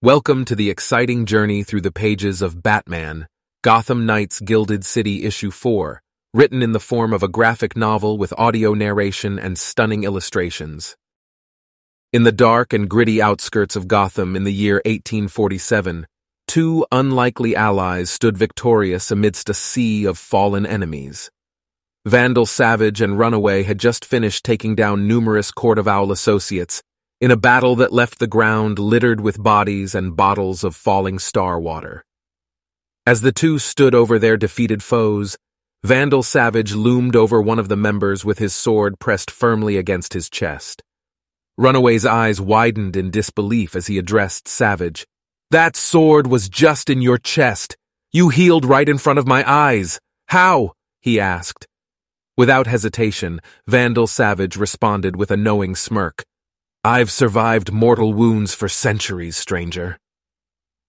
Welcome to the exciting journey through the pages of Batman, Gotham Knights Gilded City Issue 4, written in the form of a graphic novel with audio narration and stunning illustrations. In the dark and gritty outskirts of Gotham in the year 1847, two unlikely allies stood victorious amidst a sea of fallen enemies. Vandal Savage and Runaway had just finished taking down numerous Court of Owl associates in a battle that left the ground littered with bodies and bottles of falling star water. As the two stood over their defeated foes, Vandal Savage loomed over one of the members with his sword pressed firmly against his chest. Runaway's eyes widened in disbelief as he addressed Savage. That sword was just in your chest. You healed right in front of my eyes. How? he asked. Without hesitation, Vandal Savage responded with a knowing smirk. I've survived mortal wounds for centuries, stranger.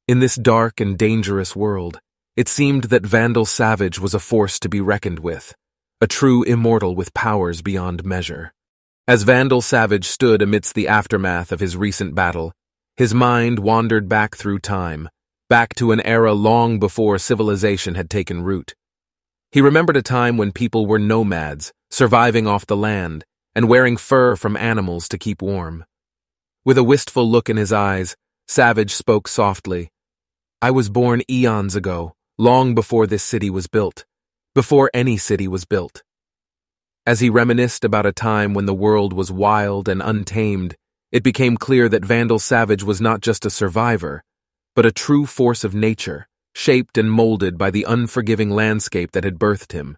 In this dark and dangerous world, it seemed that Vandal Savage was a force to be reckoned with, a true immortal with powers beyond measure. As Vandal Savage stood amidst the aftermath of his recent battle, his mind wandered back through time, back to an era long before civilization had taken root. He remembered a time when people were nomads, surviving off the land, and wearing fur from animals to keep warm. With a wistful look in his eyes, Savage spoke softly. I was born eons ago, long before this city was built, before any city was built. As he reminisced about a time when the world was wild and untamed, it became clear that Vandal Savage was not just a survivor, but a true force of nature, shaped and molded by the unforgiving landscape that had birthed him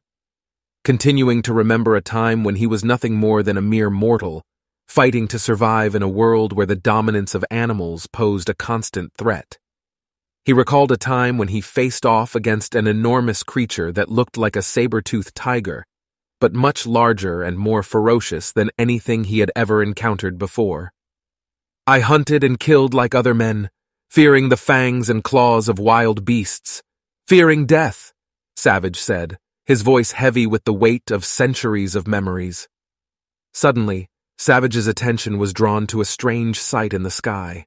continuing to remember a time when he was nothing more than a mere mortal, fighting to survive in a world where the dominance of animals posed a constant threat. He recalled a time when he faced off against an enormous creature that looked like a saber toothed tiger, but much larger and more ferocious than anything he had ever encountered before. I hunted and killed like other men, fearing the fangs and claws of wild beasts, fearing death, Savage said, his voice heavy with the weight of centuries of memories. Suddenly, Savage's attention was drawn to a strange sight in the sky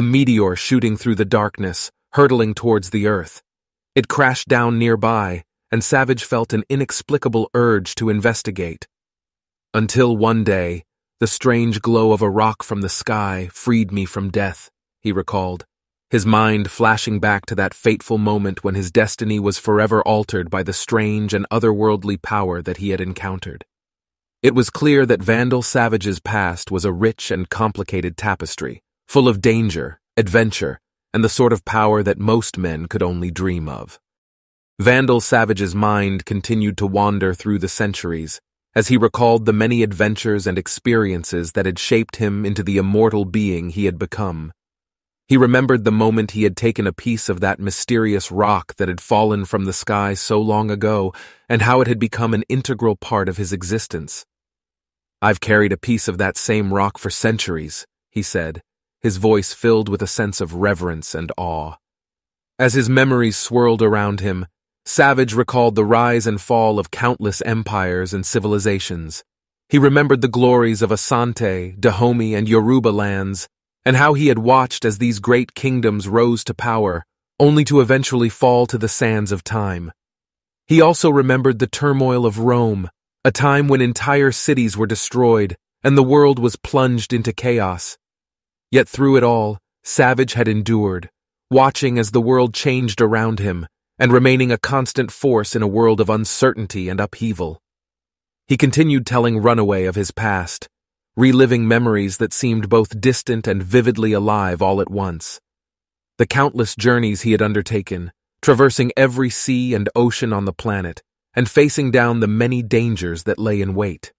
a meteor shooting through the darkness, hurtling towards the earth. It crashed down nearby, and Savage felt an inexplicable urge to investigate. Until one day, the strange glow of a rock from the sky freed me from death, he recalled his mind flashing back to that fateful moment when his destiny was forever altered by the strange and otherworldly power that he had encountered. It was clear that Vandal Savage's past was a rich and complicated tapestry, full of danger, adventure, and the sort of power that most men could only dream of. Vandal Savage's mind continued to wander through the centuries as he recalled the many adventures and experiences that had shaped him into the immortal being he had become. He remembered the moment he had taken a piece of that mysterious rock that had fallen from the sky so long ago and how it had become an integral part of his existence. I've carried a piece of that same rock for centuries, he said, his voice filled with a sense of reverence and awe. As his memories swirled around him, Savage recalled the rise and fall of countless empires and civilizations. He remembered the glories of Asante, Dahomey, and Yoruba lands, and how he had watched as these great kingdoms rose to power, only to eventually fall to the sands of time. He also remembered the turmoil of Rome, a time when entire cities were destroyed and the world was plunged into chaos. Yet through it all, Savage had endured, watching as the world changed around him and remaining a constant force in a world of uncertainty and upheaval. He continued telling Runaway of his past, reliving memories that seemed both distant and vividly alive all at once. The countless journeys he had undertaken, traversing every sea and ocean on the planet, and facing down the many dangers that lay in wait.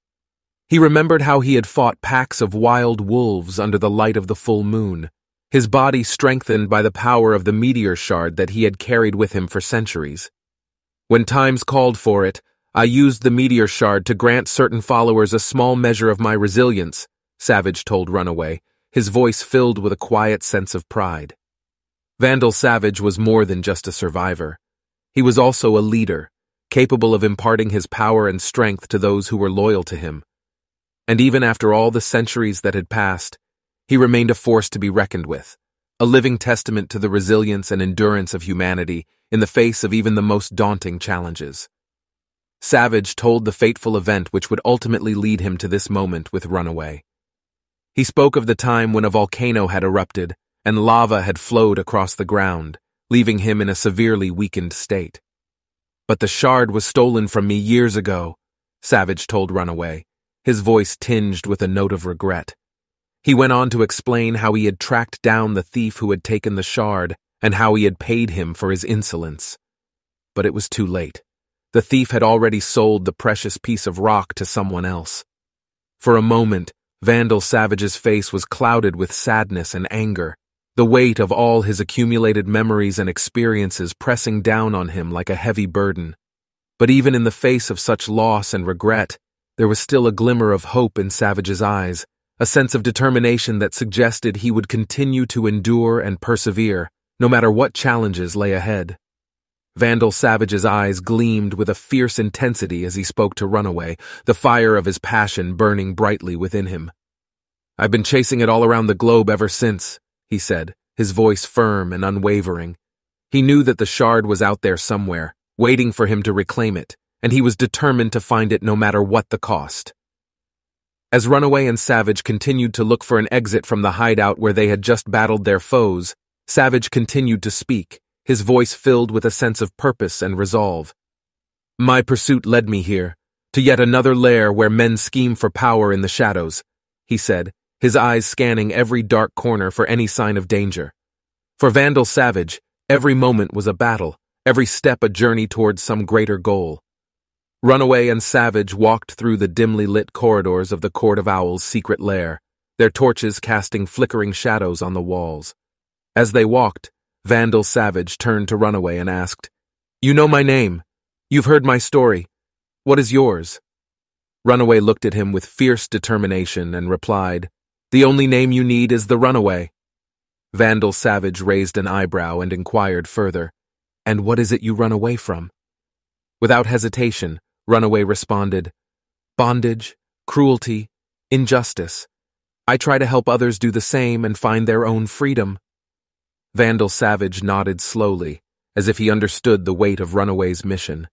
He remembered how he had fought packs of wild wolves under the light of the full moon, his body strengthened by the power of the meteor shard that he had carried with him for centuries. When times called for it, I used the meteor shard to grant certain followers a small measure of my resilience, Savage told Runaway, his voice filled with a quiet sense of pride. Vandal Savage was more than just a survivor. He was also a leader, capable of imparting his power and strength to those who were loyal to him. And even after all the centuries that had passed, he remained a force to be reckoned with, a living testament to the resilience and endurance of humanity in the face of even the most daunting challenges. Savage told the fateful event which would ultimately lead him to this moment with Runaway. He spoke of the time when a volcano had erupted and lava had flowed across the ground, leaving him in a severely weakened state. But the shard was stolen from me years ago, Savage told Runaway, his voice tinged with a note of regret. He went on to explain how he had tracked down the thief who had taken the shard and how he had paid him for his insolence. But it was too late. The thief had already sold the precious piece of rock to someone else. For a moment, Vandal Savage's face was clouded with sadness and anger, the weight of all his accumulated memories and experiences pressing down on him like a heavy burden. But even in the face of such loss and regret, there was still a glimmer of hope in Savage's eyes, a sense of determination that suggested he would continue to endure and persevere, no matter what challenges lay ahead. Vandal Savage's eyes gleamed with a fierce intensity as he spoke to Runaway, the fire of his passion burning brightly within him. I've been chasing it all around the globe ever since, he said, his voice firm and unwavering. He knew that the shard was out there somewhere, waiting for him to reclaim it, and he was determined to find it no matter what the cost. As Runaway and Savage continued to look for an exit from the hideout where they had just battled their foes, Savage continued to speak, his voice filled with a sense of purpose and resolve. My pursuit led me here, to yet another lair where men scheme for power in the shadows, he said, his eyes scanning every dark corner for any sign of danger. For Vandal Savage, every moment was a battle, every step a journey towards some greater goal. Runaway and Savage walked through the dimly lit corridors of the Court of Owls' secret lair, their torches casting flickering shadows on the walls. As they walked, Vandal Savage turned to Runaway and asked, You know my name. You've heard my story. What is yours? Runaway looked at him with fierce determination and replied, The only name you need is the Runaway. Vandal Savage raised an eyebrow and inquired further, And what is it you run away from? Without hesitation, Runaway responded, Bondage, cruelty, injustice. I try to help others do the same and find their own freedom. Vandal Savage nodded slowly, as if he understood the weight of Runaway's mission.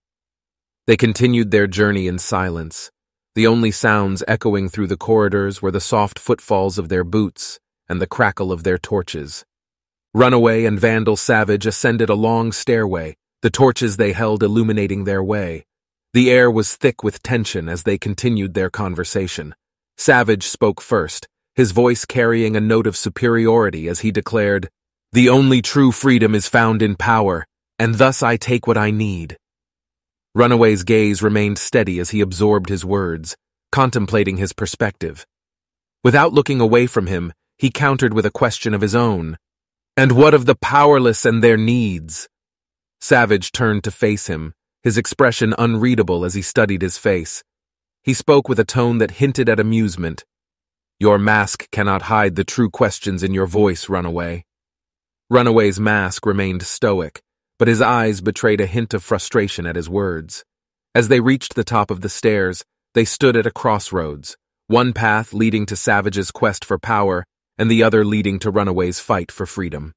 They continued their journey in silence, the only sounds echoing through the corridors were the soft footfalls of their boots and the crackle of their torches. Runaway and Vandal Savage ascended a long stairway, the torches they held illuminating their way. The air was thick with tension as they continued their conversation. Savage spoke first, his voice carrying a note of superiority as he declared, the only true freedom is found in power, and thus I take what I need. Runaway's gaze remained steady as he absorbed his words, contemplating his perspective. Without looking away from him, he countered with a question of his own. And what of the powerless and their needs? Savage turned to face him, his expression unreadable as he studied his face. He spoke with a tone that hinted at amusement. Your mask cannot hide the true questions in your voice, runaway. Runaway's mask remained stoic, but his eyes betrayed a hint of frustration at his words. As they reached the top of the stairs, they stood at a crossroads, one path leading to Savage's quest for power and the other leading to Runaway's fight for freedom.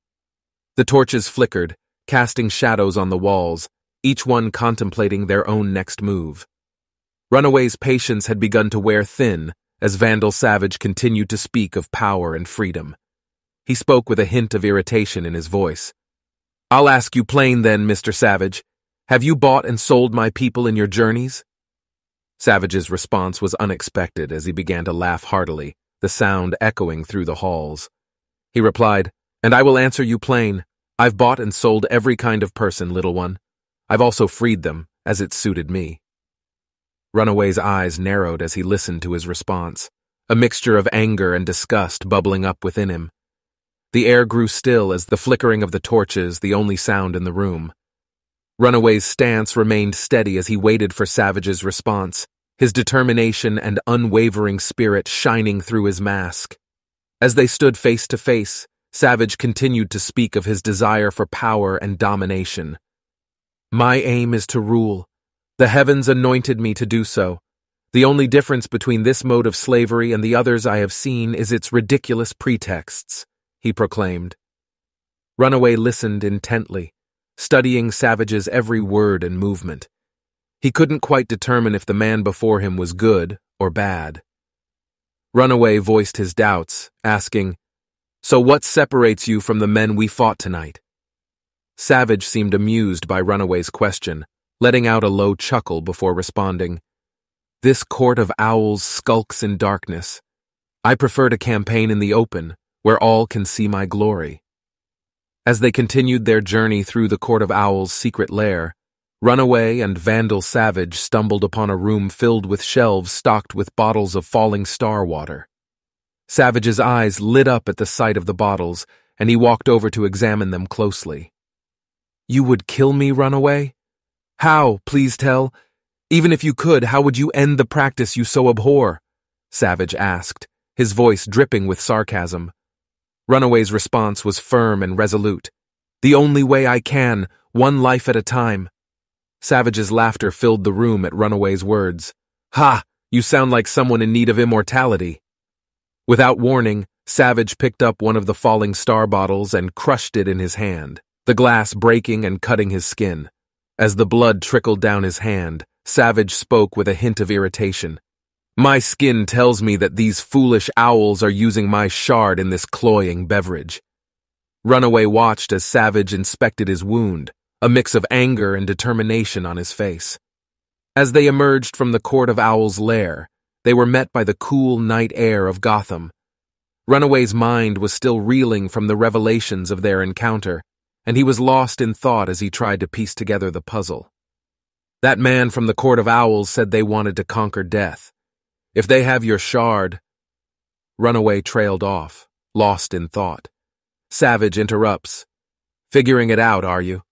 The torches flickered, casting shadows on the walls, each one contemplating their own next move. Runaway's patience had begun to wear thin as Vandal Savage continued to speak of power and freedom. He spoke with a hint of irritation in his voice. I'll ask you plain then, Mr. Savage. Have you bought and sold my people in your journeys? Savage's response was unexpected as he began to laugh heartily, the sound echoing through the halls. He replied, And I will answer you plain. I've bought and sold every kind of person, little one. I've also freed them, as it suited me. Runaway's eyes narrowed as he listened to his response, a mixture of anger and disgust bubbling up within him. The air grew still as the flickering of the torches, the only sound in the room. Runaway's stance remained steady as he waited for Savage's response, his determination and unwavering spirit shining through his mask. As they stood face to face, Savage continued to speak of his desire for power and domination. My aim is to rule. The heavens anointed me to do so. The only difference between this mode of slavery and the others I have seen is its ridiculous pretexts he proclaimed. Runaway listened intently, studying Savage's every word and movement. He couldn't quite determine if the man before him was good or bad. Runaway voiced his doubts, asking, So what separates you from the men we fought tonight? Savage seemed amused by Runaway's question, letting out a low chuckle before responding. This court of owls skulks in darkness. I prefer to campaign in the open, where all can see my glory. As they continued their journey through the Court of Owl's secret lair, Runaway and Vandal Savage stumbled upon a room filled with shelves stocked with bottles of falling star water. Savage's eyes lit up at the sight of the bottles, and he walked over to examine them closely. You would kill me, Runaway? How, please tell? Even if you could, how would you end the practice you so abhor? Savage asked, his voice dripping with sarcasm. Runaway's response was firm and resolute. The only way I can, one life at a time. Savage's laughter filled the room at Runaway's words. Ha! You sound like someone in need of immortality. Without warning, Savage picked up one of the falling star bottles and crushed it in his hand, the glass breaking and cutting his skin. As the blood trickled down his hand, Savage spoke with a hint of irritation. My skin tells me that these foolish owls are using my shard in this cloying beverage. Runaway watched as Savage inspected his wound, a mix of anger and determination on his face. As they emerged from the Court of Owl's lair, they were met by the cool night air of Gotham. Runaway's mind was still reeling from the revelations of their encounter, and he was lost in thought as he tried to piece together the puzzle. That man from the Court of Owls said they wanted to conquer death. If they have your shard. Runaway trailed off, lost in thought. Savage interrupts. Figuring it out, are you?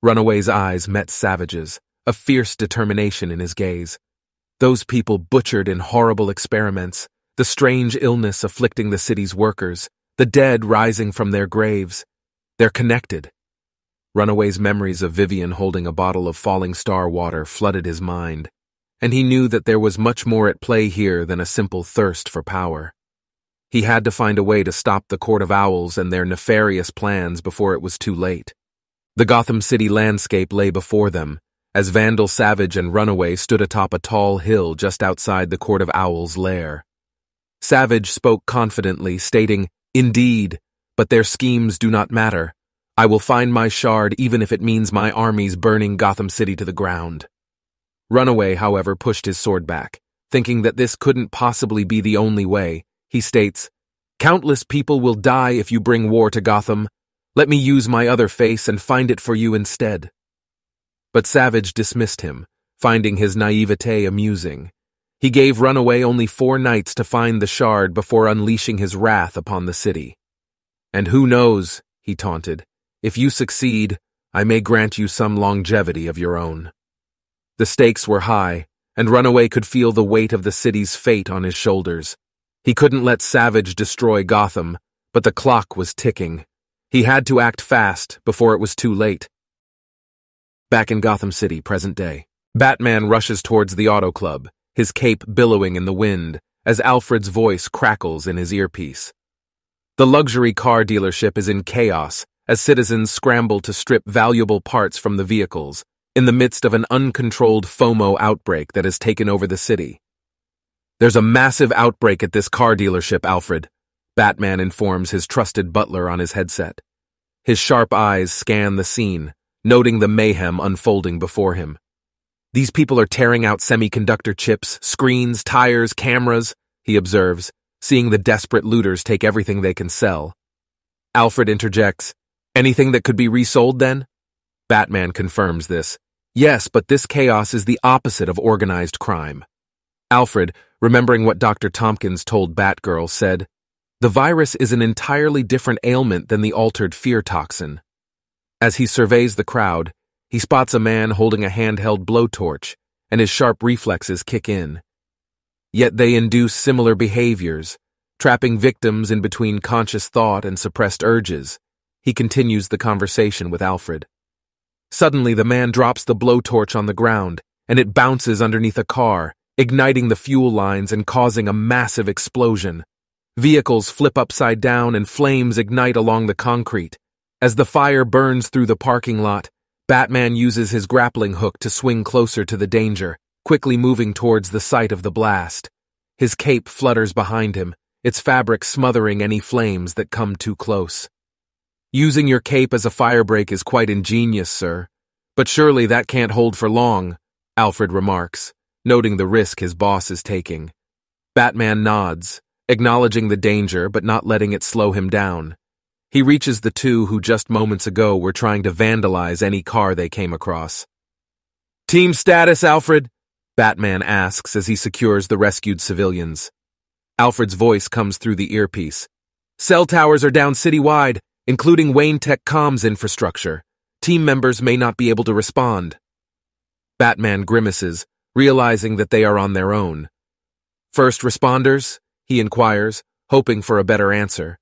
Runaway's eyes met Savage's, a fierce determination in his gaze. Those people butchered in horrible experiments, the strange illness afflicting the city's workers, the dead rising from their graves. They're connected. Runaway's memories of Vivian holding a bottle of falling star water flooded his mind and he knew that there was much more at play here than a simple thirst for power. He had to find a way to stop the Court of Owls and their nefarious plans before it was too late. The Gotham City landscape lay before them, as Vandal Savage and Runaway stood atop a tall hill just outside the Court of Owls' lair. Savage spoke confidently, stating, Indeed, but their schemes do not matter. I will find my shard even if it means my armies burning Gotham City to the ground. Runaway, however, pushed his sword back. Thinking that this couldn't possibly be the only way, he states, Countless people will die if you bring war to Gotham. Let me use my other face and find it for you instead. But Savage dismissed him, finding his naivete amusing. He gave Runaway only four nights to find the shard before unleashing his wrath upon the city. And who knows, he taunted, if you succeed, I may grant you some longevity of your own. The stakes were high, and Runaway could feel the weight of the city's fate on his shoulders. He couldn't let Savage destroy Gotham, but the clock was ticking. He had to act fast before it was too late. Back in Gotham City, present day, Batman rushes towards the auto club, his cape billowing in the wind as Alfred's voice crackles in his earpiece. The luxury car dealership is in chaos as citizens scramble to strip valuable parts from the vehicles in the midst of an uncontrolled FOMO outbreak that has taken over the city. There's a massive outbreak at this car dealership, Alfred, Batman informs his trusted butler on his headset. His sharp eyes scan the scene, noting the mayhem unfolding before him. These people are tearing out semiconductor chips, screens, tires, cameras, he observes, seeing the desperate looters take everything they can sell. Alfred interjects, Anything that could be resold then? Batman confirms this, Yes, but this chaos is the opposite of organized crime. Alfred, remembering what Dr. Tompkins told Batgirl, said, The virus is an entirely different ailment than the altered fear toxin. As he surveys the crowd, he spots a man holding a handheld blowtorch, and his sharp reflexes kick in. Yet they induce similar behaviors, trapping victims in between conscious thought and suppressed urges. He continues the conversation with Alfred. Suddenly, the man drops the blowtorch on the ground, and it bounces underneath a car, igniting the fuel lines and causing a massive explosion. Vehicles flip upside down and flames ignite along the concrete. As the fire burns through the parking lot, Batman uses his grappling hook to swing closer to the danger, quickly moving towards the site of the blast. His cape flutters behind him, its fabric smothering any flames that come too close. Using your cape as a firebreak is quite ingenious, sir. But surely that can't hold for long, Alfred remarks, noting the risk his boss is taking. Batman nods, acknowledging the danger but not letting it slow him down. He reaches the two who just moments ago were trying to vandalize any car they came across. Team status, Alfred? Batman asks as he secures the rescued civilians. Alfred's voice comes through the earpiece. Cell towers are down citywide including Wayne Tech Comms infrastructure. Team members may not be able to respond. Batman grimaces, realizing that they are on their own. First responders? He inquires, hoping for a better answer.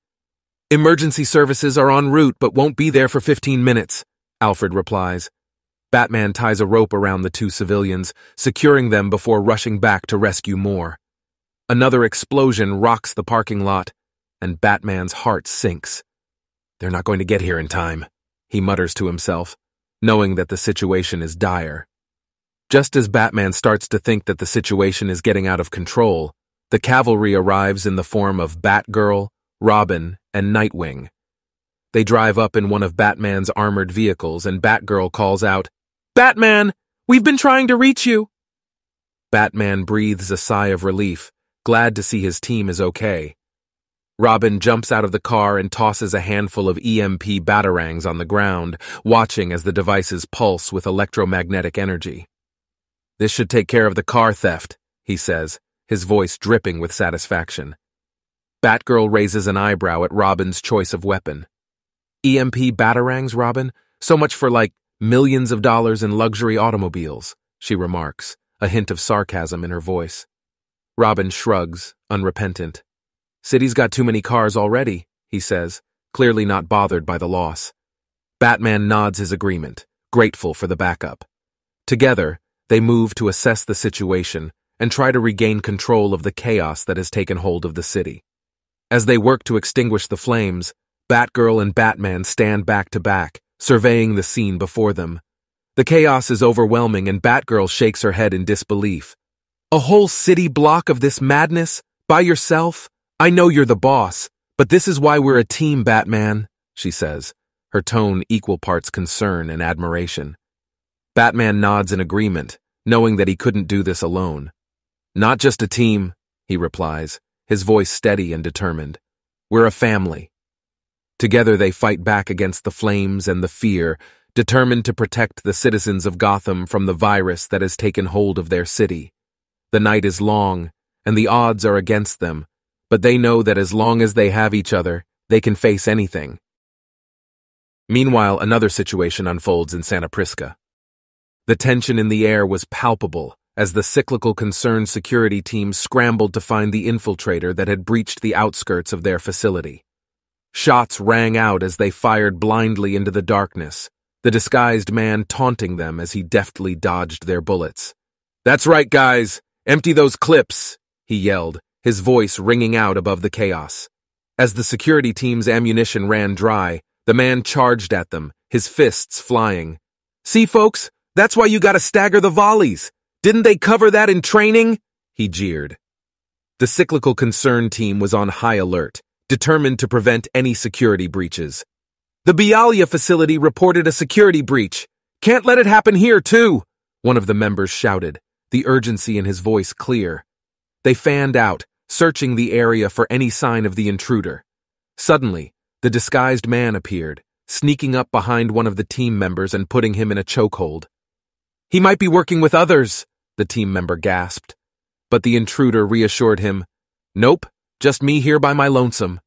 Emergency services are en route but won't be there for 15 minutes, Alfred replies. Batman ties a rope around the two civilians, securing them before rushing back to rescue more. Another explosion rocks the parking lot, and Batman's heart sinks. They're not going to get here in time, he mutters to himself, knowing that the situation is dire. Just as Batman starts to think that the situation is getting out of control, the cavalry arrives in the form of Batgirl, Robin, and Nightwing. They drive up in one of Batman's armored vehicles and Batgirl calls out, Batman! We've been trying to reach you! Batman breathes a sigh of relief, glad to see his team is okay. Robin jumps out of the car and tosses a handful of EMP batarangs on the ground, watching as the devices pulse with electromagnetic energy. This should take care of the car theft, he says, his voice dripping with satisfaction. Batgirl raises an eyebrow at Robin's choice of weapon. EMP batarangs, Robin? So much for like millions of dollars in luxury automobiles, she remarks, a hint of sarcasm in her voice. Robin shrugs, unrepentant. City's got too many cars already, he says, clearly not bothered by the loss. Batman nods his agreement, grateful for the backup. Together, they move to assess the situation and try to regain control of the chaos that has taken hold of the city. As they work to extinguish the flames, Batgirl and Batman stand back to back, surveying the scene before them. The chaos is overwhelming and Batgirl shakes her head in disbelief. A whole city block of this madness? By yourself? I know you're the boss, but this is why we're a team, Batman, she says, her tone equal parts concern and admiration. Batman nods in agreement, knowing that he couldn't do this alone. Not just a team, he replies, his voice steady and determined. We're a family. Together they fight back against the flames and the fear, determined to protect the citizens of Gotham from the virus that has taken hold of their city. The night is long, and the odds are against them, but they know that as long as they have each other, they can face anything. Meanwhile, another situation unfolds in Santa Prisca. The tension in the air was palpable as the cyclical concern security team scrambled to find the infiltrator that had breached the outskirts of their facility. Shots rang out as they fired blindly into the darkness, the disguised man taunting them as he deftly dodged their bullets. That's right, guys! Empty those clips! he yelled, his voice ringing out above the chaos. As the security team's ammunition ran dry, the man charged at them, his fists flying. See, folks, that's why you gotta stagger the volleys. Didn't they cover that in training? He jeered. The cyclical concern team was on high alert, determined to prevent any security breaches. The Bialia facility reported a security breach. Can't let it happen here, too, one of the members shouted, the urgency in his voice clear. They fanned out, searching the area for any sign of the intruder. Suddenly, the disguised man appeared, sneaking up behind one of the team members and putting him in a chokehold. He might be working with others, the team member gasped. But the intruder reassured him, Nope, just me here by my lonesome.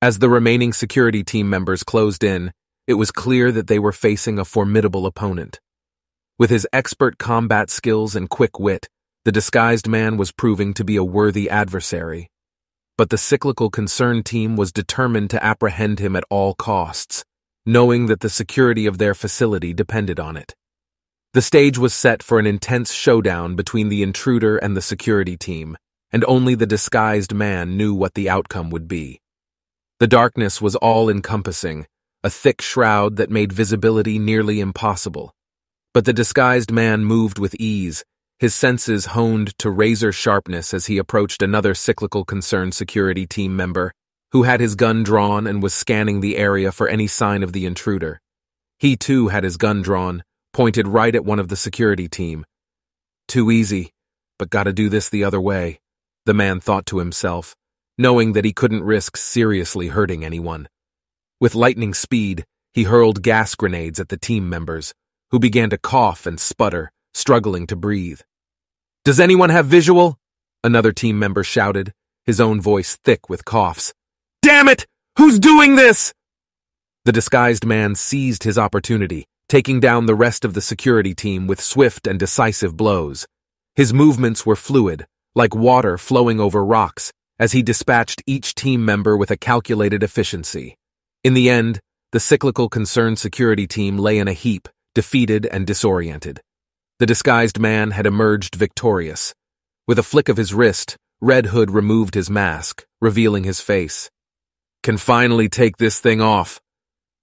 As the remaining security team members closed in, it was clear that they were facing a formidable opponent. With his expert combat skills and quick wit, the disguised man was proving to be a worthy adversary, but the cyclical concern team was determined to apprehend him at all costs, knowing that the security of their facility depended on it. The stage was set for an intense showdown between the intruder and the security team, and only the disguised man knew what the outcome would be. The darkness was all encompassing, a thick shroud that made visibility nearly impossible. But the disguised man moved with ease, his senses honed to razor sharpness as he approached another cyclical concern security team member, who had his gun drawn and was scanning the area for any sign of the intruder. He too had his gun drawn, pointed right at one of the security team. Too easy, but gotta do this the other way, the man thought to himself, knowing that he couldn't risk seriously hurting anyone. With lightning speed, he hurled gas grenades at the team members, who began to cough and sputter, struggling to breathe. Does anyone have visual? Another team member shouted, his own voice thick with coughs. Damn it! Who's doing this? The disguised man seized his opportunity, taking down the rest of the security team with swift and decisive blows. His movements were fluid, like water flowing over rocks, as he dispatched each team member with a calculated efficiency. In the end, the cyclical concerned security team lay in a heap, defeated and disoriented. The disguised man had emerged victorious. With a flick of his wrist, Red Hood removed his mask, revealing his face. Can finally take this thing off.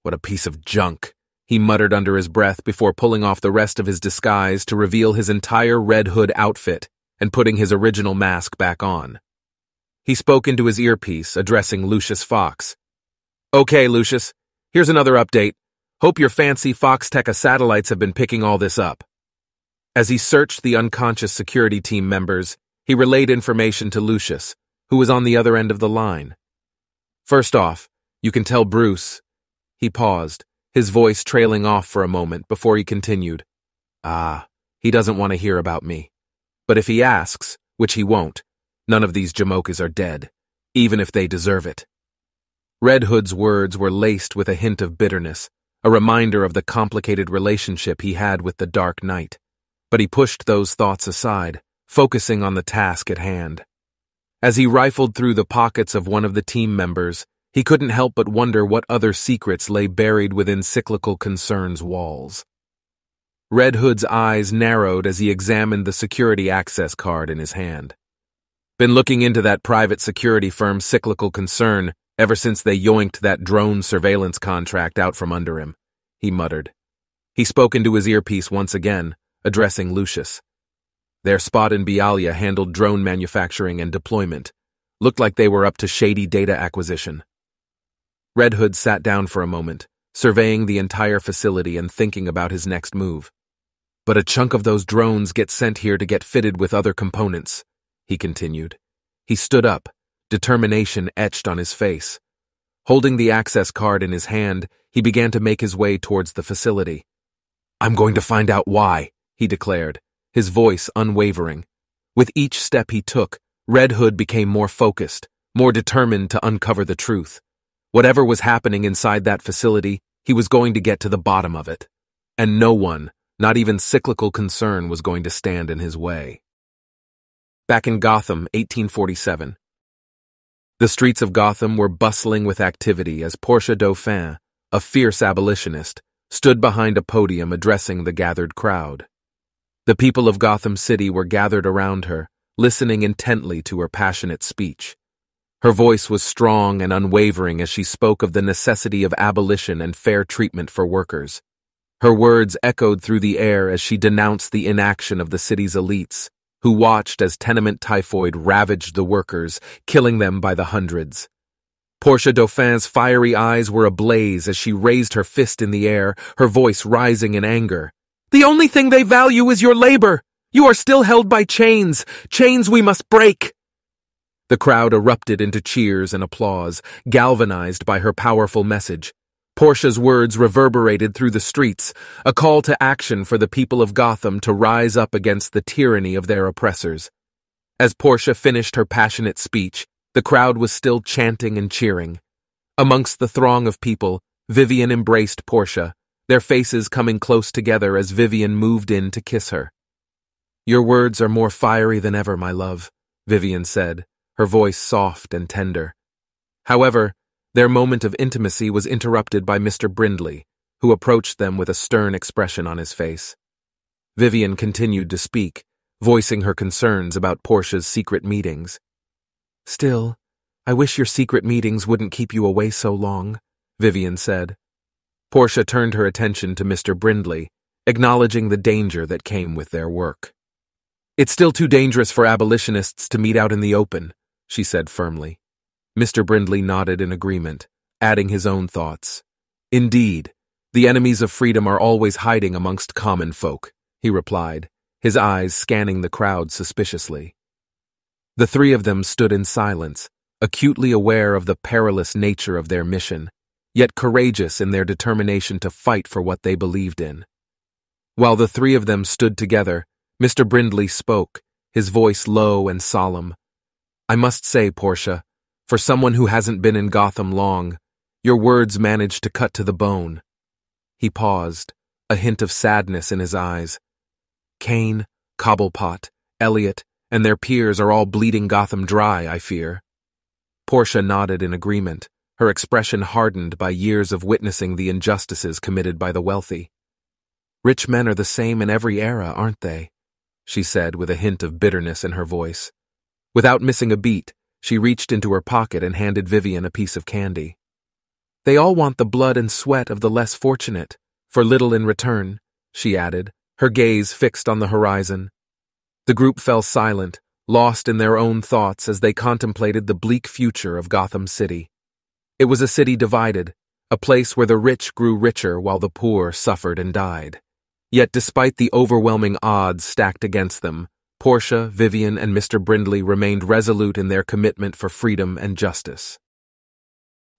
What a piece of junk, he muttered under his breath before pulling off the rest of his disguise to reveal his entire Red Hood outfit and putting his original mask back on. He spoke into his earpiece, addressing Lucius Fox. Okay, Lucius, here's another update. Hope your fancy Fox Techa satellites have been picking all this up. As he searched the unconscious security team members, he relayed information to Lucius, who was on the other end of the line. First off, you can tell Bruce. He paused, his voice trailing off for a moment before he continued. Ah, he doesn't want to hear about me. But if he asks, which he won't, none of these Jamokas are dead, even if they deserve it. Red Hood's words were laced with a hint of bitterness, a reminder of the complicated relationship he had with the Dark Knight but he pushed those thoughts aside, focusing on the task at hand. As he rifled through the pockets of one of the team members, he couldn't help but wonder what other secrets lay buried within Cyclical Concern's walls. Red Hood's eyes narrowed as he examined the security access card in his hand. Been looking into that private security firm Cyclical Concern ever since they yoinked that drone surveillance contract out from under him, he muttered. He spoke into his earpiece once again, addressing Lucius. Their spot in Bialia handled drone manufacturing and deployment. Looked like they were up to shady data acquisition. Red Hood sat down for a moment, surveying the entire facility and thinking about his next move. But a chunk of those drones get sent here to get fitted with other components, he continued. He stood up, determination etched on his face. Holding the access card in his hand, he began to make his way towards the facility. I'm going to find out why, he declared, his voice unwavering. With each step he took, Red Hood became more focused, more determined to uncover the truth. Whatever was happening inside that facility, he was going to get to the bottom of it. And no one, not even cyclical concern, was going to stand in his way. Back in Gotham, 1847. The streets of Gotham were bustling with activity as Portia Dauphin, a fierce abolitionist, stood behind a podium addressing the gathered crowd. The people of Gotham City were gathered around her, listening intently to her passionate speech. Her voice was strong and unwavering as she spoke of the necessity of abolition and fair treatment for workers. Her words echoed through the air as she denounced the inaction of the city's elites, who watched as tenement typhoid ravaged the workers, killing them by the hundreds. Portia Dauphin's fiery eyes were ablaze as she raised her fist in the air, her voice rising in anger. The only thing they value is your labor. You are still held by chains, chains we must break. The crowd erupted into cheers and applause, galvanized by her powerful message. Portia's words reverberated through the streets, a call to action for the people of Gotham to rise up against the tyranny of their oppressors. As Portia finished her passionate speech, the crowd was still chanting and cheering. Amongst the throng of people, Vivian embraced Portia, their faces coming close together as Vivian moved in to kiss her. Your words are more fiery than ever, my love, Vivian said, her voice soft and tender. However, their moment of intimacy was interrupted by Mr. Brindley, who approached them with a stern expression on his face. Vivian continued to speak, voicing her concerns about Portia's secret meetings. Still, I wish your secret meetings wouldn't keep you away so long, Vivian said, Portia turned her attention to Mr. Brindley, acknowledging the danger that came with their work. It's still too dangerous for abolitionists to meet out in the open, she said firmly. Mr. Brindley nodded in agreement, adding his own thoughts. Indeed, the enemies of freedom are always hiding amongst common folk, he replied, his eyes scanning the crowd suspiciously. The three of them stood in silence, acutely aware of the perilous nature of their mission yet courageous in their determination to fight for what they believed in. While the three of them stood together, Mr. Brindley spoke, his voice low and solemn. I must say, Portia, for someone who hasn't been in Gotham long, your words managed to cut to the bone. He paused, a hint of sadness in his eyes. Kane, Cobblepot, Elliot, and their peers are all bleeding Gotham dry, I fear. Portia nodded in agreement her expression hardened by years of witnessing the injustices committed by the wealthy. Rich men are the same in every era, aren't they? She said with a hint of bitterness in her voice. Without missing a beat, she reached into her pocket and handed Vivian a piece of candy. They all want the blood and sweat of the less fortunate, for little in return, she added, her gaze fixed on the horizon. The group fell silent, lost in their own thoughts as they contemplated the bleak future of Gotham City. It was a city divided, a place where the rich grew richer while the poor suffered and died. Yet despite the overwhelming odds stacked against them, Portia, Vivian, and Mr. Brindley remained resolute in their commitment for freedom and justice.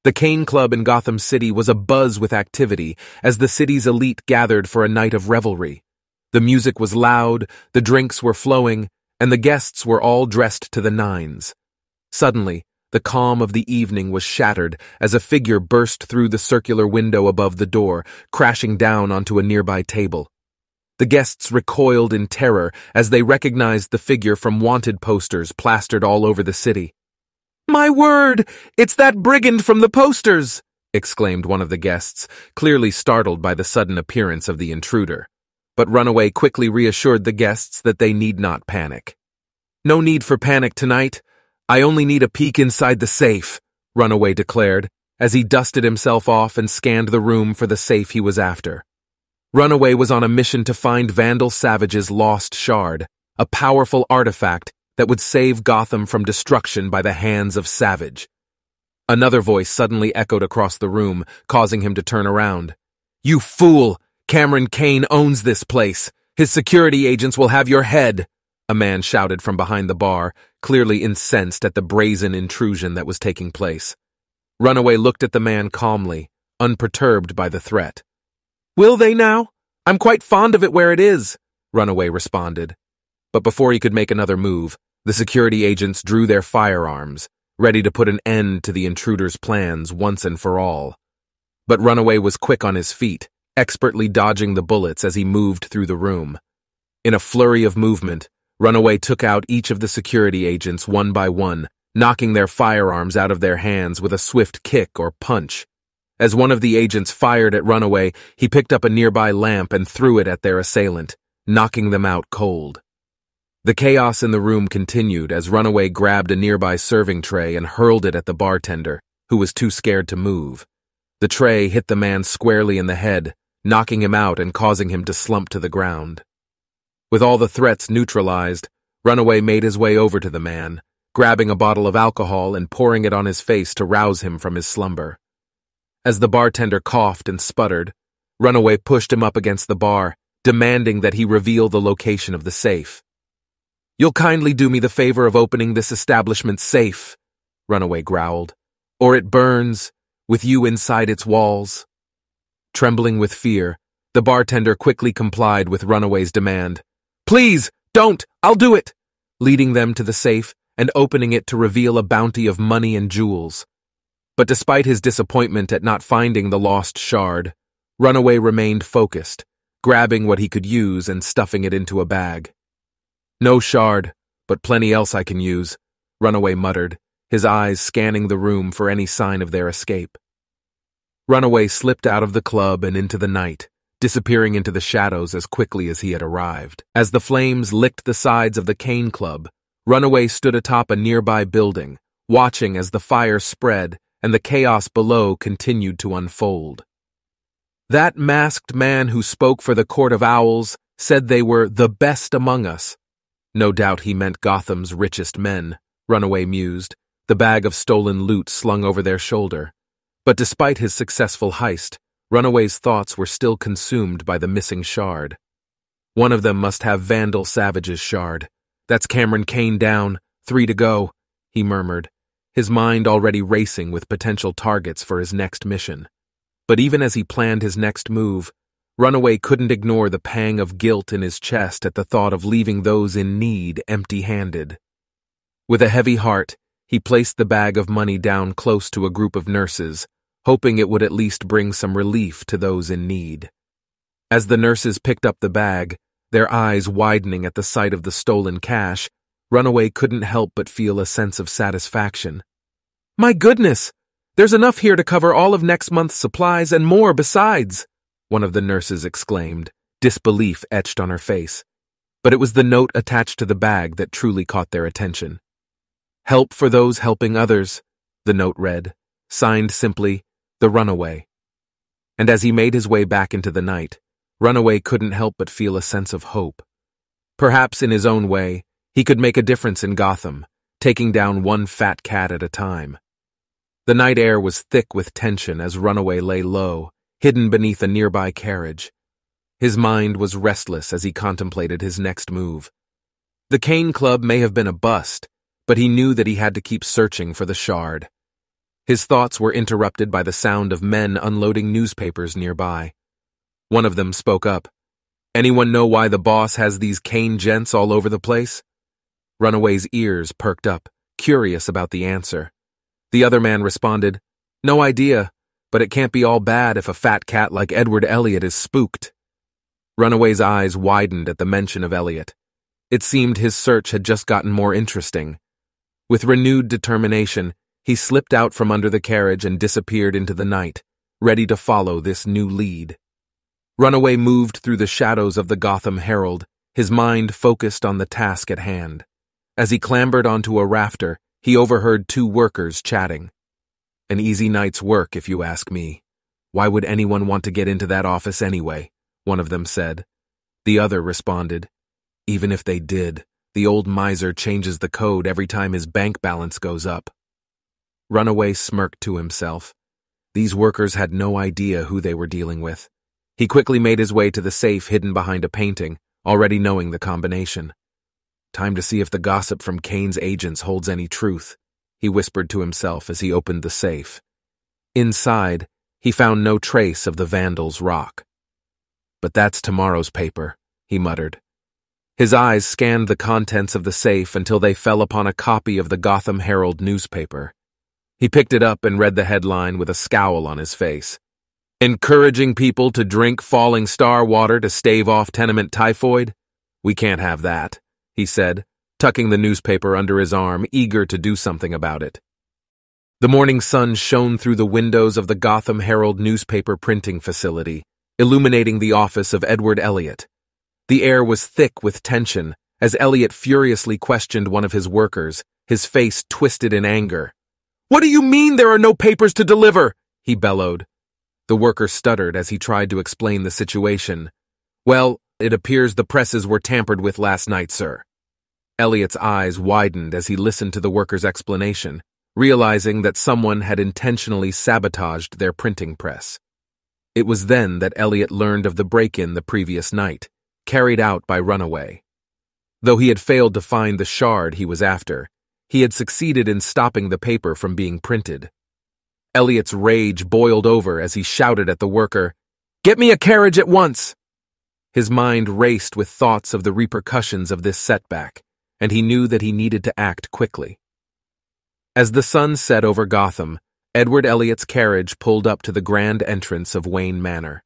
The Kane Club in Gotham City was abuzz with activity as the city's elite gathered for a night of revelry. The music was loud, the drinks were flowing, and the guests were all dressed to the nines. Suddenly, the calm of the evening was shattered as a figure burst through the circular window above the door, crashing down onto a nearby table. The guests recoiled in terror as they recognized the figure from wanted posters plastered all over the city. My word! It's that brigand from the posters! exclaimed one of the guests, clearly startled by the sudden appearance of the intruder. But Runaway quickly reassured the guests that they need not panic. No need for panic tonight. I only need a peek inside the safe, Runaway declared, as he dusted himself off and scanned the room for the safe he was after. Runaway was on a mission to find Vandal Savage's lost shard, a powerful artifact that would save Gotham from destruction by the hands of Savage. Another voice suddenly echoed across the room, causing him to turn around. You fool! Cameron Kane owns this place! His security agents will have your head! A man shouted from behind the bar, clearly incensed at the brazen intrusion that was taking place. Runaway looked at the man calmly, unperturbed by the threat. Will they now? I'm quite fond of it where it is, Runaway responded. But before he could make another move, the security agents drew their firearms, ready to put an end to the intruder's plans once and for all. But Runaway was quick on his feet, expertly dodging the bullets as he moved through the room. In a flurry of movement, Runaway took out each of the security agents one by one, knocking their firearms out of their hands with a swift kick or punch. As one of the agents fired at Runaway, he picked up a nearby lamp and threw it at their assailant, knocking them out cold. The chaos in the room continued as Runaway grabbed a nearby serving tray and hurled it at the bartender, who was too scared to move. The tray hit the man squarely in the head, knocking him out and causing him to slump to the ground. With all the threats neutralized, Runaway made his way over to the man, grabbing a bottle of alcohol and pouring it on his face to rouse him from his slumber. As the bartender coughed and sputtered, Runaway pushed him up against the bar, demanding that he reveal the location of the safe. You'll kindly do me the favor of opening this establishment safe, Runaway growled, or it burns, with you inside its walls. Trembling with fear, the bartender quickly complied with Runaway's demand, Please, don't, I'll do it, leading them to the safe and opening it to reveal a bounty of money and jewels. But despite his disappointment at not finding the lost shard, Runaway remained focused, grabbing what he could use and stuffing it into a bag. No shard, but plenty else I can use, Runaway muttered, his eyes scanning the room for any sign of their escape. Runaway slipped out of the club and into the night, disappearing into the shadows as quickly as he had arrived. As the flames licked the sides of the Cane Club, Runaway stood atop a nearby building, watching as the fire spread and the chaos below continued to unfold. That masked man who spoke for the Court of Owls said they were the best among us. No doubt he meant Gotham's richest men, Runaway mused, the bag of stolen loot slung over their shoulder. But despite his successful heist, Runaway's thoughts were still consumed by the missing shard. One of them must have Vandal Savage's shard. That's Cameron Kane down, three to go, he murmured, his mind already racing with potential targets for his next mission. But even as he planned his next move, Runaway couldn't ignore the pang of guilt in his chest at the thought of leaving those in need empty handed. With a heavy heart, he placed the bag of money down close to a group of nurses hoping it would at least bring some relief to those in need. As the nurses picked up the bag, their eyes widening at the sight of the stolen cash, Runaway couldn't help but feel a sense of satisfaction. My goodness! There's enough here to cover all of next month's supplies and more besides, one of the nurses exclaimed, disbelief etched on her face. But it was the note attached to the bag that truly caught their attention. Help for those helping others, the note read, signed simply the runaway. And as he made his way back into the night, Runaway couldn't help but feel a sense of hope. Perhaps in his own way, he could make a difference in Gotham, taking down one fat cat at a time. The night air was thick with tension as Runaway lay low, hidden beneath a nearby carriage. His mind was restless as he contemplated his next move. The Kane Club may have been a bust, but he knew that he had to keep searching for the shard. His thoughts were interrupted by the sound of men unloading newspapers nearby. One of them spoke up. Anyone know why the boss has these cane gents all over the place? Runaway's ears perked up, curious about the answer. The other man responded, No idea, but it can't be all bad if a fat cat like Edward Elliot is spooked. Runaway's eyes widened at the mention of Elliot. It seemed his search had just gotten more interesting. With renewed determination, he slipped out from under the carriage and disappeared into the night, ready to follow this new lead. Runaway moved through the shadows of the Gotham Herald, his mind focused on the task at hand. As he clambered onto a rafter, he overheard two workers chatting. An easy night's work, if you ask me. Why would anyone want to get into that office anyway? One of them said. The other responded, Even if they did, the old miser changes the code every time his bank balance goes up. Runaway smirked to himself. These workers had no idea who they were dealing with. He quickly made his way to the safe hidden behind a painting, already knowing the combination. Time to see if the gossip from Kane's agents holds any truth, he whispered to himself as he opened the safe. Inside, he found no trace of the vandal's rock. But that's tomorrow's paper, he muttered. His eyes scanned the contents of the safe until they fell upon a copy of the Gotham Herald newspaper. He picked it up and read the headline with a scowl on his face. Encouraging people to drink falling star water to stave off tenement typhoid? We can't have that, he said, tucking the newspaper under his arm, eager to do something about it. The morning sun shone through the windows of the Gotham Herald newspaper printing facility, illuminating the office of Edward Elliot. The air was thick with tension as Elliot furiously questioned one of his workers, his face twisted in anger. What do you mean there are no papers to deliver? he bellowed. The worker stuttered as he tried to explain the situation. Well, it appears the presses were tampered with last night, sir. Elliot's eyes widened as he listened to the worker's explanation, realizing that someone had intentionally sabotaged their printing press. It was then that Elliot learned of the break-in the previous night, carried out by Runaway. Though he had failed to find the shard he was after, he had succeeded in stopping the paper from being printed. Elliot's rage boiled over as he shouted at the worker, Get me a carriage at once! His mind raced with thoughts of the repercussions of this setback, and he knew that he needed to act quickly. As the sun set over Gotham, Edward Elliot's carriage pulled up to the grand entrance of Wayne Manor.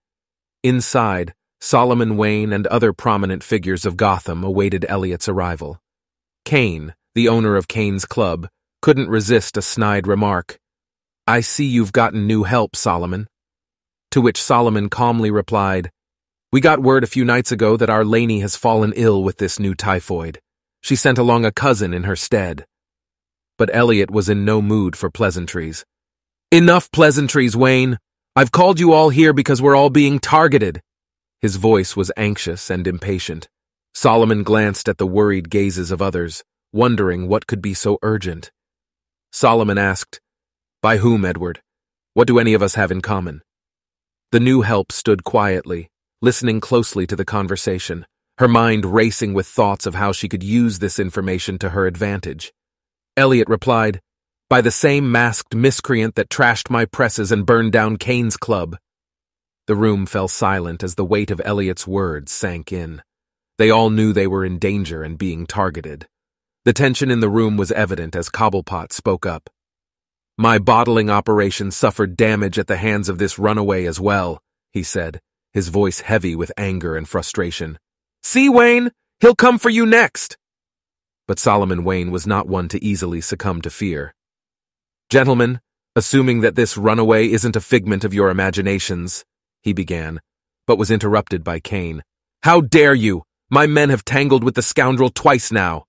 Inside, Solomon Wayne and other prominent figures of Gotham awaited Elliot's arrival. Kane, the owner of Kane's club, couldn't resist a snide remark. I see you've gotten new help, Solomon. To which Solomon calmly replied, We got word a few nights ago that our Laney has fallen ill with this new typhoid. She sent along a cousin in her stead. But Elliot was in no mood for pleasantries. Enough pleasantries, Wayne. I've called you all here because we're all being targeted. His voice was anxious and impatient. Solomon glanced at the worried gazes of others wondering what could be so urgent. Solomon asked, By whom, Edward? What do any of us have in common? The new help stood quietly, listening closely to the conversation, her mind racing with thoughts of how she could use this information to her advantage. Elliot replied, By the same masked miscreant that trashed my presses and burned down Kane's club. The room fell silent as the weight of Elliot's words sank in. They all knew they were in danger and being targeted. The tension in the room was evident as Cobblepot spoke up. My bottling operation suffered damage at the hands of this runaway as well, he said, his voice heavy with anger and frustration. See, Wayne? He'll come for you next! But Solomon Wayne was not one to easily succumb to fear. Gentlemen, assuming that this runaway isn't a figment of your imaginations, he began, but was interrupted by Kane. How dare you! My men have tangled with the scoundrel twice now!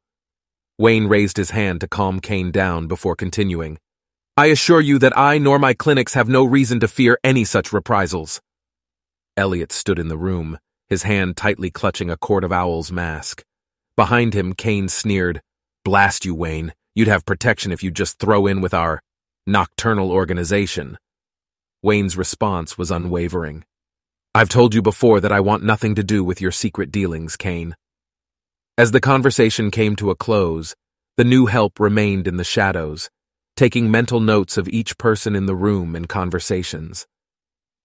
Wayne raised his hand to calm Kane down before continuing. I assure you that I nor my clinics have no reason to fear any such reprisals. Elliot stood in the room, his hand tightly clutching a Court of Owls mask. Behind him, Kane sneered, Blast you, Wayne. You'd have protection if you just throw in with our nocturnal organization. Wayne's response was unwavering. I've told you before that I want nothing to do with your secret dealings, Kane. As the conversation came to a close, the new help remained in the shadows, taking mental notes of each person in the room and conversations.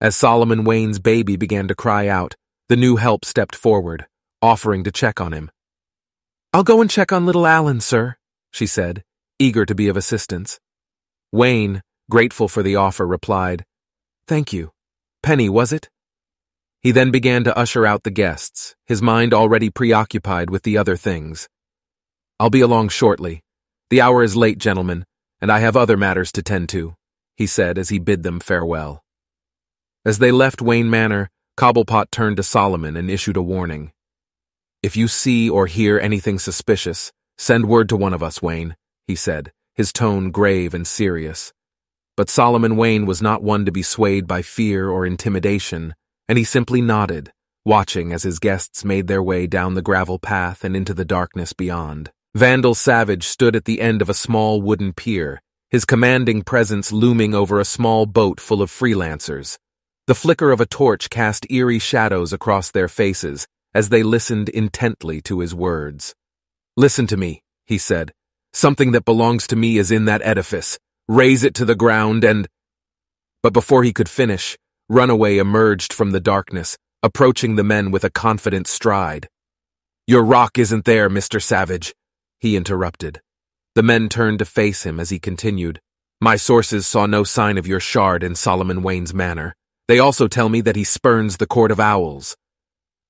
As Solomon Wayne's baby began to cry out, the new help stepped forward, offering to check on him. I'll go and check on little Alan, sir, she said, eager to be of assistance. Wayne, grateful for the offer, replied, Thank you. Penny, was it? He then began to usher out the guests, his mind already preoccupied with the other things. I'll be along shortly. The hour is late, gentlemen, and I have other matters to tend to, he said as he bid them farewell. As they left Wayne Manor, Cobblepot turned to Solomon and issued a warning. If you see or hear anything suspicious, send word to one of us, Wayne, he said, his tone grave and serious. But Solomon Wayne was not one to be swayed by fear or intimidation, and he simply nodded, watching as his guests made their way down the gravel path and into the darkness beyond. Vandal Savage stood at the end of a small wooden pier, his commanding presence looming over a small boat full of freelancers. The flicker of a torch cast eerie shadows across their faces as they listened intently to his words. Listen to me, he said. Something that belongs to me is in that edifice. Raise it to the ground and. But before he could finish, Runaway emerged from the darkness, approaching the men with a confident stride. Your rock isn't there, Mr. Savage, he interrupted. The men turned to face him as he continued. My sources saw no sign of your shard in Solomon Wayne's manner. They also tell me that he spurns the Court of Owls.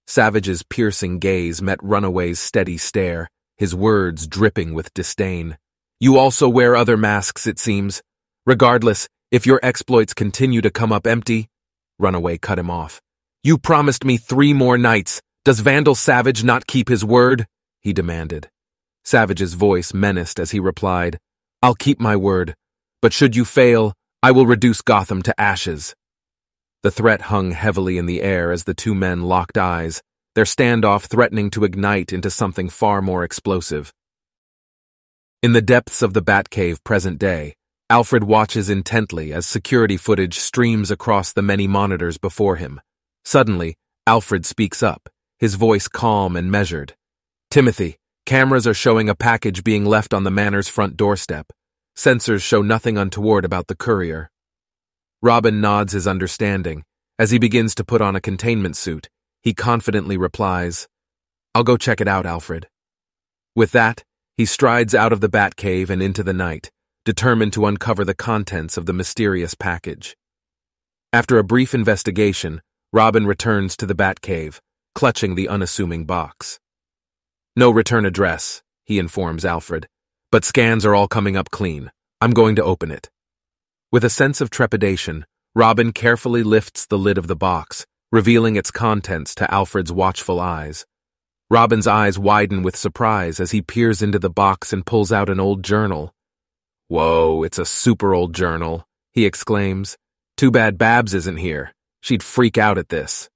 Savage's piercing gaze met Runaway's steady stare, his words dripping with disdain. You also wear other masks, it seems. Regardless, if your exploits continue to come up empty, Runaway cut him off. You promised me three more nights. Does Vandal Savage not keep his word? He demanded. Savage's voice menaced as he replied, I'll keep my word, but should you fail, I will reduce Gotham to ashes. The threat hung heavily in the air as the two men locked eyes, their standoff threatening to ignite into something far more explosive. In the depths of the Batcave present day, Alfred watches intently as security footage streams across the many monitors before him. Suddenly, Alfred speaks up, his voice calm and measured. Timothy, cameras are showing a package being left on the manor's front doorstep. Sensors show nothing untoward about the courier. Robin nods his understanding. As he begins to put on a containment suit, he confidently replies, I'll go check it out, Alfred. With that, he strides out of the Batcave and into the night, determined to uncover the contents of the mysterious package. After a brief investigation, Robin returns to the Batcave, clutching the unassuming box. No return address, he informs Alfred, but scans are all coming up clean. I'm going to open it. With a sense of trepidation, Robin carefully lifts the lid of the box, revealing its contents to Alfred's watchful eyes. Robin's eyes widen with surprise as he peers into the box and pulls out an old journal, Whoa, it's a super old journal, he exclaims. Too bad Babs isn't here. She'd freak out at this.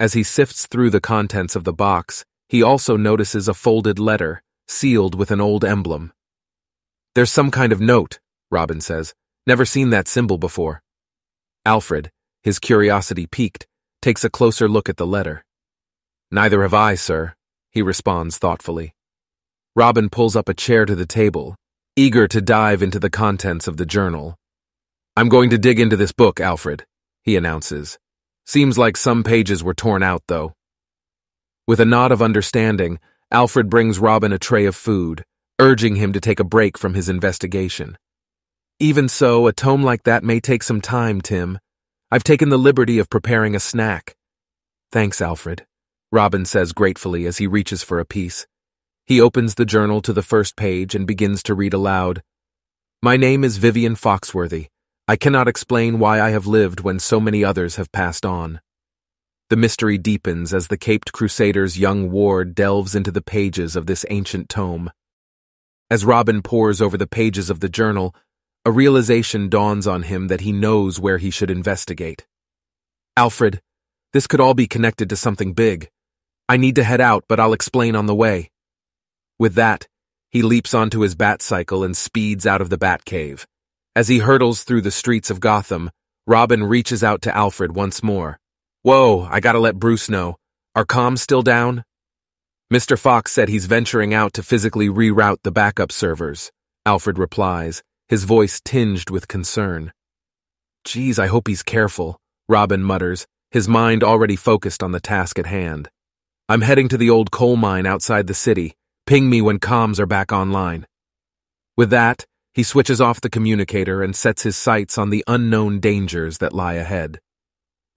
As he sifts through the contents of the box, he also notices a folded letter, sealed with an old emblem. There's some kind of note, Robin says. Never seen that symbol before. Alfred, his curiosity piqued, takes a closer look at the letter. Neither have I, sir, he responds thoughtfully. Robin pulls up a chair to the table eager to dive into the contents of the journal. I'm going to dig into this book, Alfred, he announces. Seems like some pages were torn out, though. With a nod of understanding, Alfred brings Robin a tray of food, urging him to take a break from his investigation. Even so, a tome like that may take some time, Tim. I've taken the liberty of preparing a snack. Thanks, Alfred, Robin says gratefully as he reaches for a piece. He opens the journal to the first page and begins to read aloud. My name is Vivian Foxworthy. I cannot explain why I have lived when so many others have passed on. The mystery deepens as the caped crusader's young ward delves into the pages of this ancient tome. As Robin pores over the pages of the journal, a realization dawns on him that he knows where he should investigate. Alfred, this could all be connected to something big. I need to head out, but I'll explain on the way. With that, he leaps onto his bat cycle and speeds out of the bat cave. As he hurtles through the streets of Gotham, Robin reaches out to Alfred once more. Whoa, I gotta let Bruce know. Are comms still down? Mr. Fox said he's venturing out to physically reroute the backup servers. Alfred replies, his voice tinged with concern. Geez, I hope he's careful, Robin mutters, his mind already focused on the task at hand. I'm heading to the old coal mine outside the city, Ping me when comms are back online. With that, he switches off the communicator and sets his sights on the unknown dangers that lie ahead.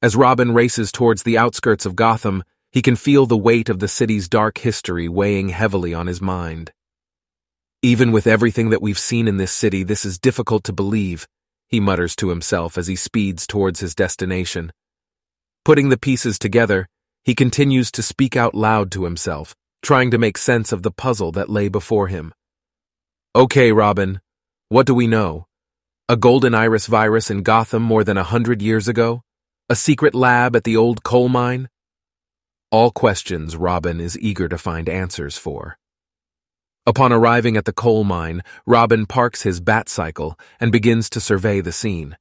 As Robin races towards the outskirts of Gotham, he can feel the weight of the city's dark history weighing heavily on his mind. Even with everything that we've seen in this city, this is difficult to believe, he mutters to himself as he speeds towards his destination. Putting the pieces together, he continues to speak out loud to himself, trying to make sense of the puzzle that lay before him. Okay, Robin, what do we know? A golden iris virus in Gotham more than a hundred years ago? A secret lab at the old coal mine? All questions Robin is eager to find answers for. Upon arriving at the coal mine, Robin parks his bat cycle and begins to survey the scene.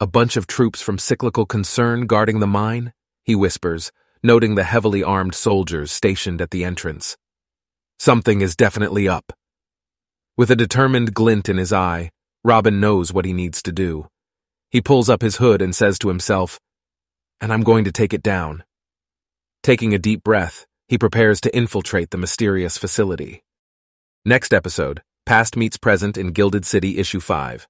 A bunch of troops from Cyclical Concern guarding the mine? He whispers, noting the heavily armed soldiers stationed at the entrance. Something is definitely up. With a determined glint in his eye, Robin knows what he needs to do. He pulls up his hood and says to himself, And I'm going to take it down. Taking a deep breath, he prepares to infiltrate the mysterious facility. Next episode Past Meets Present in Gilded City, Issue 5.